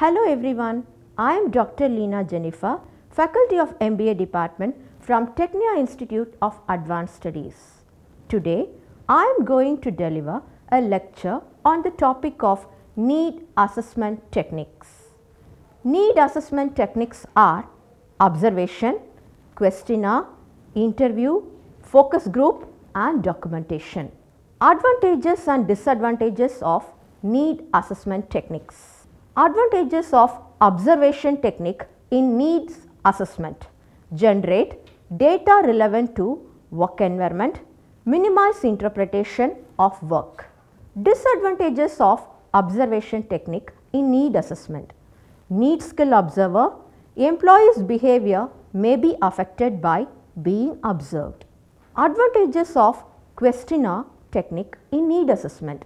Hello everyone, I am Dr. Lena Jennifer, Faculty of MBA Department from Technia Institute of Advanced Studies. Today, I am going to deliver a lecture on the topic of need assessment techniques. Need assessment techniques are observation, questionnaire, interview, focus group and documentation. Advantages and disadvantages of need assessment techniques. Advantages of observation technique in needs assessment. Generate data relevant to work environment. Minimize interpretation of work. Disadvantages of observation technique in need assessment. Need skill observer, employee's behavior may be affected by being observed. Advantages of questionnaire technique in need assessment.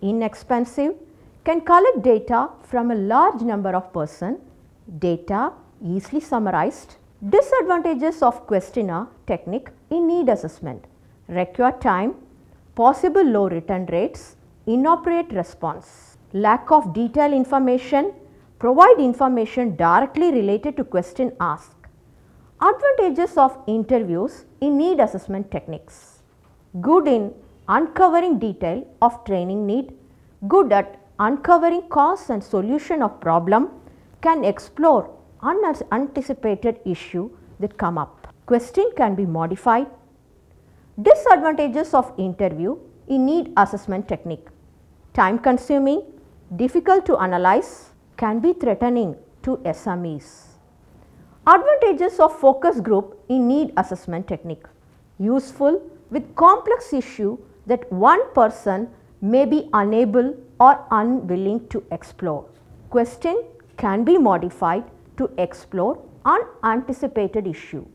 Inexpensive, can collect data from a large number of person, data easily summarized. Disadvantages of questionnaire technique in need assessment, require time, possible low return rates, inappropriate response, lack of detailed information, provide information directly related to question asked. Advantages of interviews in need assessment techniques, good in uncovering detail of training need, good at uncovering cause and solution of problem can explore unanticipated issue that come up. Question can be modified. Disadvantages of interview in need assessment technique. Time consuming, difficult to analyze, can be threatening to SMEs. Advantages of focus group in need assessment technique. Useful with complex issue that one person may be unable or unwilling to explore. Question can be modified to explore unanticipated issue.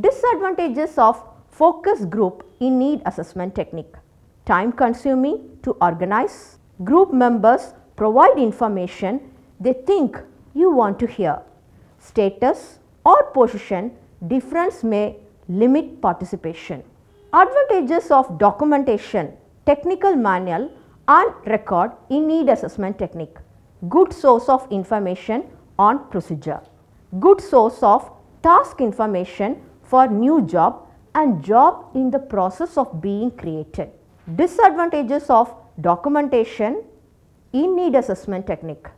Disadvantages of focus group in need assessment technique. Time consuming to organize. Group members provide information they think you want to hear. Status or position difference may limit participation. Advantages of documentation technical manual and record in need assessment technique. Good source of information on procedure. Good source of task information for new job and job in the process of being created. Disadvantages of documentation in need assessment technique.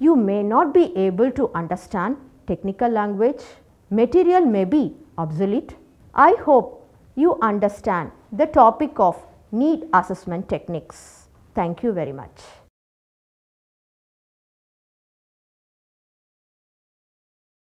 You may not be able to understand technical language. Material may be obsolete. I hope you understand the topic of need assessment techniques. Thank you very much.